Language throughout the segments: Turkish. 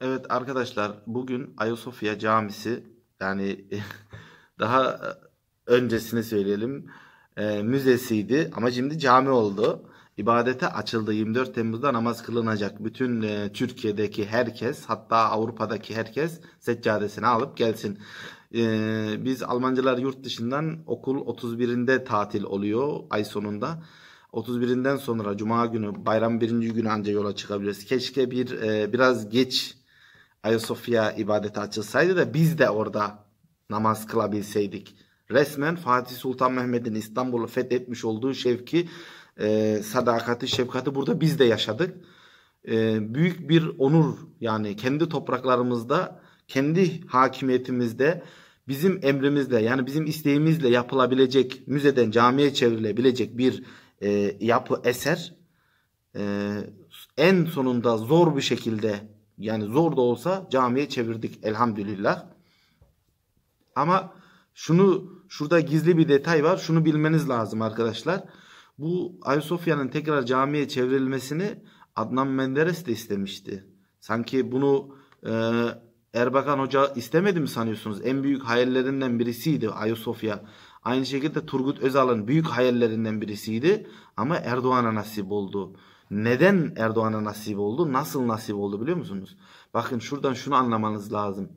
Evet arkadaşlar bugün Ayasofya Camisi yani daha öncesini söyleyelim e, müzesiydi ama şimdi cami oldu. İbadete açıldı 24 Temmuz'da namaz kılınacak. Bütün e, Türkiye'deki herkes hatta Avrupa'daki herkes seccadesini alıp gelsin. E, biz Almancılar yurt dışından okul 31'inde tatil oluyor ay sonunda. 31'inden sonra cuma günü bayram birinci günü anca yola çıkabiliriz. Keşke bir e, biraz geç Ayasofya ibadete açılsaydı da biz de orada namaz kılabilseydik. Resmen Fatih Sultan Mehmet'in İstanbul'u fethetmiş olduğu şevki, e, sadakati, şefkati burada biz de yaşadık. E, büyük bir onur yani kendi topraklarımızda, kendi hakimiyetimizde, bizim emrimizle yani bizim isteğimizle yapılabilecek, müzeden camiye çevrilebilecek bir e, yapı eser e, en sonunda zor bir şekilde yani zor da olsa camiye çevirdik elhamdülillah. Ama şunu şurada gizli bir detay var. Şunu bilmeniz lazım arkadaşlar. Bu Ayasofya'nın tekrar camiye çevrilmesini Adnan Menderes de istemişti. Sanki bunu e, Erbakan Hoca istemedi mi sanıyorsunuz? En büyük hayallerinden birisiydi Ayasofya. Aynı şekilde Turgut Özal'ın büyük hayallerinden birisiydi ama Erdoğan'a nasip oldu neden Erdoğan'a nasip oldu? Nasıl nasip oldu biliyor musunuz? Bakın şuradan şunu anlamanız lazım.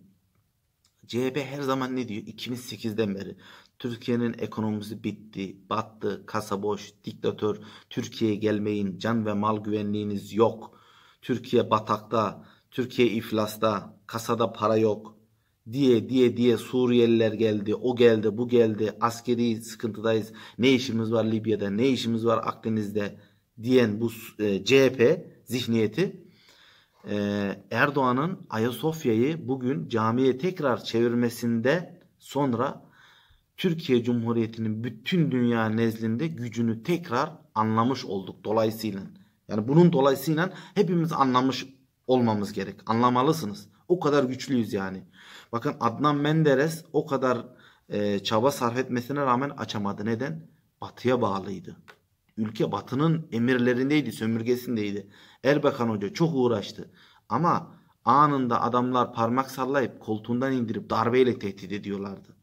CHP her zaman ne diyor? 2008'den beri Türkiye'nin ekonomisi bitti, battı, kasa boş, diktatör, Türkiye'ye gelmeyin, can ve mal güvenliğiniz yok. Türkiye batakta, Türkiye iflasta, kasada para yok diye diye diye Suriyeliler geldi, o geldi, bu geldi, askeri sıkıntıdayız, ne işimiz var Libya'da, ne işimiz var Akdeniz'de, diyen bu e, CHP zihniyeti e, Erdoğan'ın Ayasofya'yı bugün camiye tekrar çevirmesinde sonra Türkiye Cumhuriyeti'nin bütün dünya nezdinde gücünü tekrar anlamış olduk dolayısıyla. Yani bunun dolayısıyla hepimiz anlamış olmamız gerek. Anlamalısınız. O kadar güçlüyüz yani. Bakın Adnan Menderes o kadar e, çaba sarf etmesine rağmen açamadı. Neden? Batıya bağlıydı. Ülke batının emirlerindeydi, sömürgesindeydi. Erbakan Hoca çok uğraştı. Ama anında adamlar parmak sallayıp koltuğundan indirip darbeyle tehdit ediyorlardı.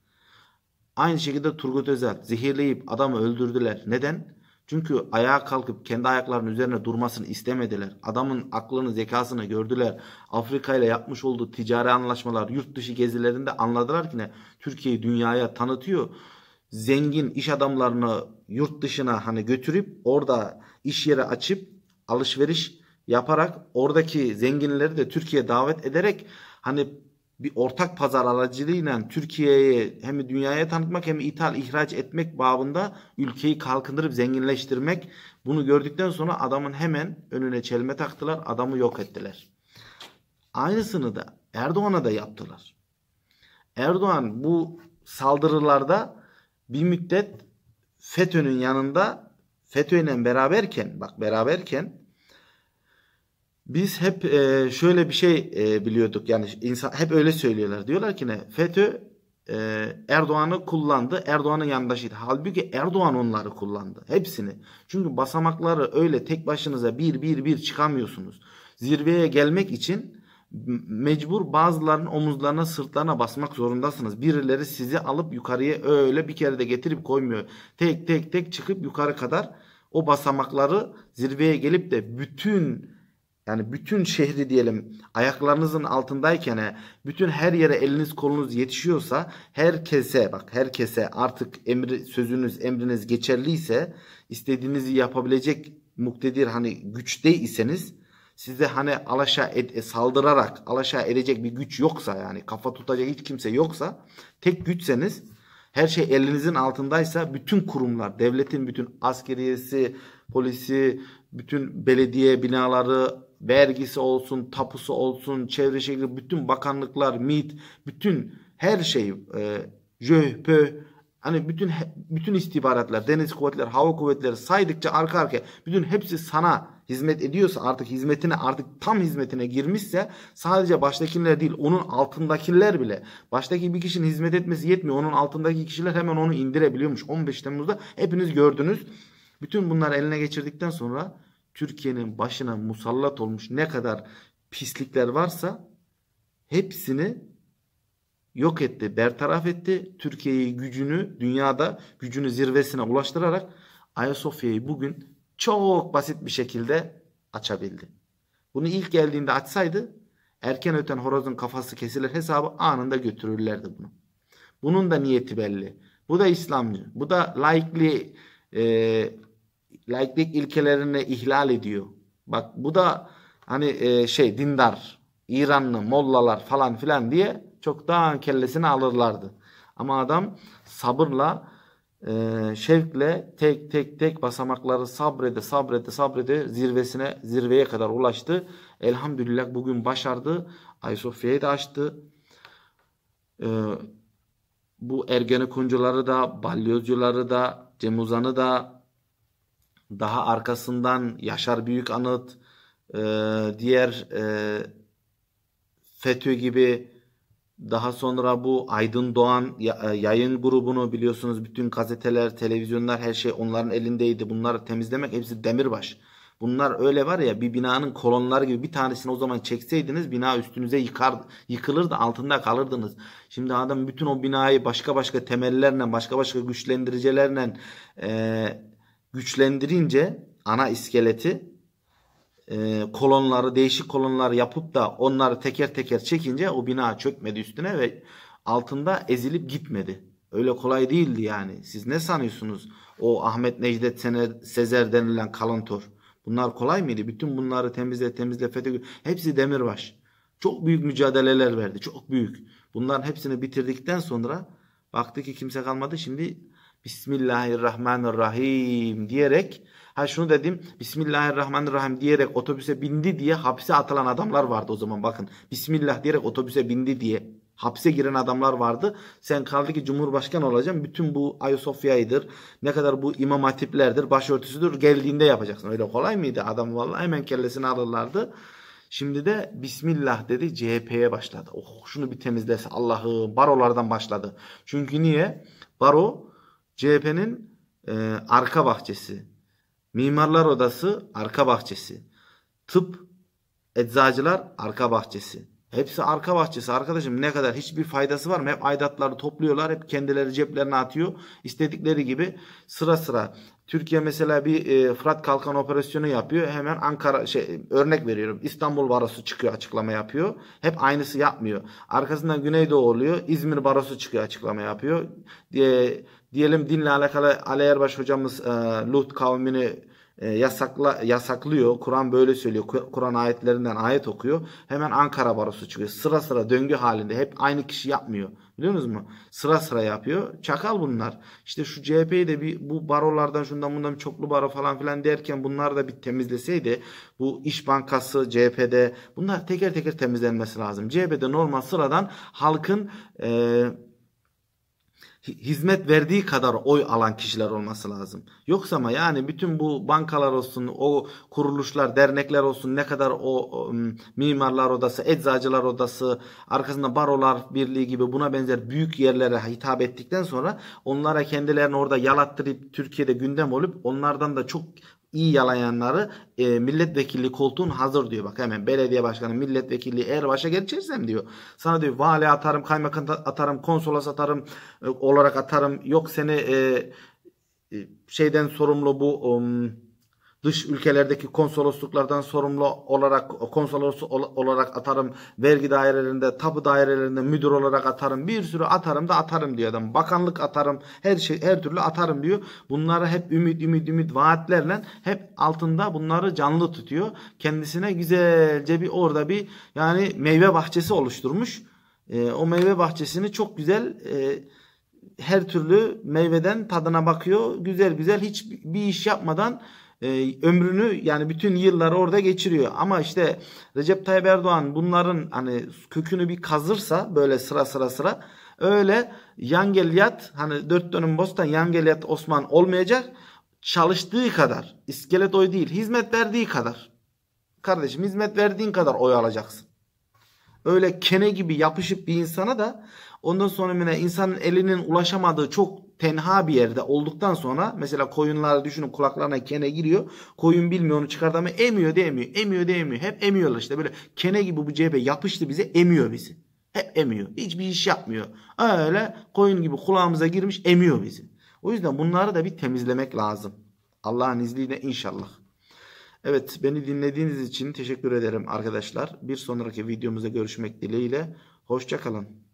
Aynı şekilde Turgut Özal zehirleyip adamı öldürdüler. Neden? Çünkü ayağa kalkıp kendi ayaklarının üzerine durmasını istemediler. Adamın aklını zekasını gördüler. Afrika ile yapmış olduğu ticari anlaşmalar yurt dışı gezilerinde anladılar ki ne? Türkiye'yi dünyaya tanıtıyor zengin iş adamlarını yurt dışına hani götürüp orada iş yeri açıp alışveriş yaparak oradaki zenginleri de Türkiye davet ederek hani bir ortak pazar aracılığıyla Türkiye'ye hem dünyaya tanıtmak hem ithal ihraç etmek babında ülkeyi kalkındırıp zenginleştirmek. Bunu gördükten sonra adamın hemen önüne çelme taktılar, adamı yok ettiler. Aynısını da Erdoğan'a da yaptılar. Erdoğan bu saldırılarda bir müddet FETÖ'nün yanında FETÖ'yle beraberken bak beraberken biz hep e, şöyle bir şey e, biliyorduk yani insan hep öyle söylüyorlar diyorlar ki ne FETÖ e, Erdoğan'ı kullandı Erdoğan'ın yandaşıydı halbuki Erdoğan onları kullandı hepsini çünkü basamakları öyle tek başınıza bir bir bir çıkamıyorsunuz zirveye gelmek için mecbur bazılarının omuzlarına sırtlarına basmak zorundasınız. Birileri sizi alıp yukarıya öyle bir kere de getirip koymuyor. Tek tek tek çıkıp yukarı kadar o basamakları zirveye gelip de bütün yani bütün şehri diyelim ayaklarınızın altındayken e, bütün her yere eliniz kolunuz yetişiyorsa herkese bak herkese artık emir sözünüz emriniz geçerliyse istediğinizi yapabilecek muktedir hani güçte iseniz size hani alaşa et, e, saldırarak alaşa edecek bir güç yoksa yani kafa tutacak hiç kimse yoksa tek güçseniz her şey elinizin altındaysa bütün kurumlar devletin bütün askeriyesi polisi bütün belediye binaları vergisi olsun tapusu olsun çevre şehir bütün bakanlıklar mit bütün her şey e, JÖPÖ hani bütün bütün istihbaratlar deniz kuvvetleri hava kuvvetleri saydıkça arka arkaya bütün hepsi sana hizmet ediyorsa artık hizmetine artık tam hizmetine girmişse sadece baştakiler değil onun altındakiler bile baştaki bir kişinin hizmet etmesi yetmiyor. Onun altındaki kişiler hemen onu indirebiliyormuş. 15 Temmuz'da hepiniz gördünüz. Bütün bunları eline geçirdikten sonra Türkiye'nin başına musallat olmuş ne kadar pislikler varsa hepsini yok etti, bertaraf etti. Türkiye'yi gücünü dünyada gücünü zirvesine ulaştırarak Ayasofya'yı bugün çok basit bir şekilde açabildi. Bunu ilk geldiğinde açsaydı erken öten horozun kafası kesilir hesabı anında götürürlerdi bunu. Bunun da niyeti belli. Bu da İslamcı. Bu da laikli e, laiklik ilkelerine ihlal ediyor. Bak bu da hani e, şey dindar, İranlı, mollalar falan filan diye çok daha kellesini alırlardı. Ama adam sabırla ee, şevkle tek tek tek basamakları sabrede sabrede sabrede zirvesine zirveye kadar ulaştı. Elhamdülillah bugün başardı. Ayasofya'yı da açtı. E, bu Ergenekoncuları da, Balyozcuları da, Cemuzan'ı da daha arkasından Yaşar Büyük Anıt, e, ee, diğer e, FETÖ gibi daha sonra bu Aydın Doğan e, yayın grubunu biliyorsunuz bütün gazeteler, televizyonlar her şey onların elindeydi. Bunları temizlemek hepsi demirbaş. Bunlar öyle var ya bir binanın kolonları gibi bir tanesini o zaman çekseydiniz bina üstünüze yıkar, yıkılırdı altında kalırdınız. Şimdi adam bütün o binayı başka başka temellerle başka başka güçlendiricilerle e, güçlendirince ana iskeleti e, kolonları değişik kolonlar yapıp da onları teker teker çekince o bina çökmedi üstüne ve altında ezilip gitmedi. Öyle kolay değildi yani. Siz ne sanıyorsunuz o Ahmet Necdet Sezer denilen kalantor? Bunlar kolay mıydı? Bütün bunları temizle temizle FETÖ hepsi demirbaş. Çok büyük mücadeleler verdi. Çok büyük. Bunların hepsini bitirdikten sonra baktı ki kimse kalmadı. Şimdi Bismillahirrahmanirrahim diyerek ha şunu dedim Bismillahirrahmanirrahim diyerek otobüse bindi diye hapse atılan adamlar vardı o zaman bakın. Bismillah diyerek otobüse bindi diye hapse giren adamlar vardı. Sen kaldı ki cumhurbaşkanı olacaksın. Bütün bu Ayasofya'yıdır. Ne kadar bu imam hatiplerdir, başörtüsüdür. Geldiğinde yapacaksın. Öyle kolay mıydı adam vallahi hemen kellesini alırlardı. Şimdi de Bismillah dedi CHP'ye başladı. Oh şunu bir temizlese Allah'ı barolardan başladı. Çünkü niye? Baro CHP'nin e, arka bahçesi, Mimarlar Odası arka bahçesi, tıp, eczacılar arka bahçesi. Hepsi arka bahçesi arkadaşım ne kadar hiçbir faydası var mı? Hep aidatları topluyorlar hep kendileri ceplerine atıyor. İstedikleri gibi sıra sıra Türkiye mesela bir e, Fırat Kalkan operasyonu yapıyor. Hemen Ankara şey örnek veriyorum. İstanbul Barosu çıkıyor açıklama yapıyor. Hep aynısı yapmıyor. Arkasından Güneydoğu oluyor. İzmir Barosu çıkıyor açıklama yapıyor. E, diyelim dinle alakalı Ali Erbaş hocamız e, Lut kavmini e, yasakla yasaklıyor. Kur'an böyle söylüyor. Kur'an ayetlerinden ayet okuyor. Hemen Ankara Barosu çıkıyor. Sıra sıra döngü halinde. Hep aynı kişi yapmıyor. Biliyorsunuz mu? Sıra sıra yapıyor. Çakal bunlar. İşte şu CHP'yi de bir bu barolardan şundan bundan bir çoklu baro falan filan derken bunlar da bir temizleseydi bu İş Bankası CHP'de bunlar teker teker temizlenmesi lazım. CHP'de normal sıradan halkın eee hizmet verdiği kadar oy alan kişiler olması lazım. Yoksa mı yani bütün bu bankalar olsun, o kuruluşlar, dernekler olsun ne kadar o, o mimarlar odası, eczacılar odası, arkasında barolar birliği gibi buna benzer büyük yerlere hitap ettikten sonra onlara kendilerini orada yalattırıp Türkiye'de gündem olup onlardan da çok iyi yalayanları e, milletvekilliği koltuğun hazır diyor. Bak hemen belediye başkanı milletvekili eğer başa geçersem diyor. Sana diyor vali atarım, kaymakam atarım, konsolos atarım e, olarak atarım. Yok seni e, e şeyden sorumlu bu... Um, dış ülkelerdeki konsolosluklardan sorumlu olarak konsolos olarak atarım. Vergi dairelerinde, tapu dairelerinde müdür olarak atarım. Bir sürü atarım da atarım diyor adam. Bakanlık atarım. Her şey her türlü atarım diyor. Bunları hep ümit ümit ümit vaatlerle hep altında bunları canlı tutuyor. Kendisine güzelce bir orada bir yani meyve bahçesi oluşturmuş. E, o meyve bahçesini çok güzel e, her türlü meyveden tadına bakıyor. Güzel güzel hiç bir iş yapmadan e, ömrünü yani bütün yılları orada geçiriyor. Ama işte Recep Tayyip Erdoğan bunların hani kökünü bir kazırsa böyle sıra sıra sıra öyle Yangeliyat hani dört dönüm bostan Yangeliyat gel Osman olmayacak. Çalıştığı kadar iskelet oy değil hizmet verdiği kadar. Kardeşim hizmet verdiğin kadar oy alacaksın. Öyle kene gibi yapışıp bir insana da ondan sonra yine insanın elinin ulaşamadığı çok tenha bir yerde olduktan sonra mesela koyunlar düşünün kulaklarına kene giriyor. Koyun bilmiyor onu çıkardı ama emiyor de emiyor. Emiyor de emiyor. Hep emiyorlar işte böyle kene gibi bu cebe yapıştı bize emiyor bizi. Hep emiyor. Hiçbir iş yapmıyor. Öyle koyun gibi kulağımıza girmiş emiyor bizi. O yüzden bunları da bir temizlemek lazım. Allah'ın izniyle inşallah. Evet beni dinlediğiniz için teşekkür ederim arkadaşlar. Bir sonraki videomuzda görüşmek dileğiyle. Hoşçakalın.